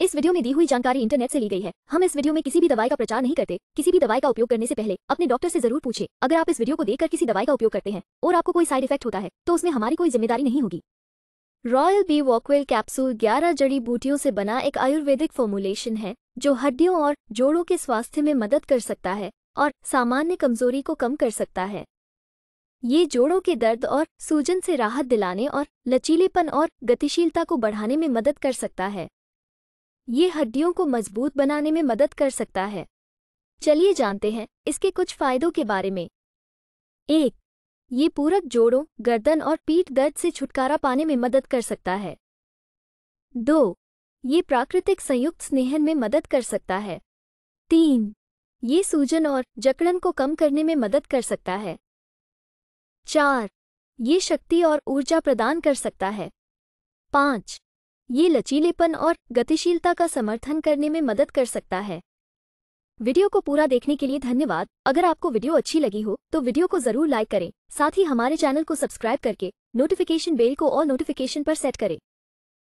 इस वीडियो में दी हुई जानकारी इंटरनेट से ली गई है हम इस वीडियो में किसी भी दवाई का प्रचार नहीं करते किसी भी दवाई का उपयोग करने से पहले अपने डॉक्टर से जरूर पूछे अगर आप इस वीडियो को देखकर किसी दवाई का उपयोग करते हैं और आपको कोई साइड इफेक्ट होता है तो उसमें हमारी कोई जिम्मेदारी नहीं होगी रॉयल बी वॉकवेल कैप्सूल ग्यारह जड़ी बूटियों से बना एक आयुर्वेदिक फॉर्मुलेशन है जो हड्डियों और जोड़ों के स्वास्थ्य में मदद कर सकता है और सामान्य कमजोरी को कम कर सकता है ये जोड़ों के दर्द और सूजन से राहत दिलाने और लचीलेपन और गतिशीलता को बढ़ाने में मदद कर सकता है ये हड्डियों को मजबूत बनाने में मदद कर सकता है चलिए जानते हैं इसके कुछ फायदों के बारे में एक ये पूरक जोड़ों गर्दन और पीठ दर्द से छुटकारा पाने में मदद कर सकता है दो ये प्राकृतिक संयुक्त स्नेहन में मदद कर सकता है तीन ये सूजन और जकड़न को कम करने में मदद कर सकता है चार ये शक्ति और ऊर्जा प्रदान कर सकता है पाँच ये लचीलेपन और गतिशीलता का समर्थन करने में मदद कर सकता है वीडियो को पूरा देखने के लिए धन्यवाद अगर आपको वीडियो अच्छी लगी हो तो वीडियो को जरूर लाइक करें साथ ही हमारे चैनल को सब्सक्राइब करके नोटिफिकेशन बेल को और नोटिफिकेशन पर सेट करें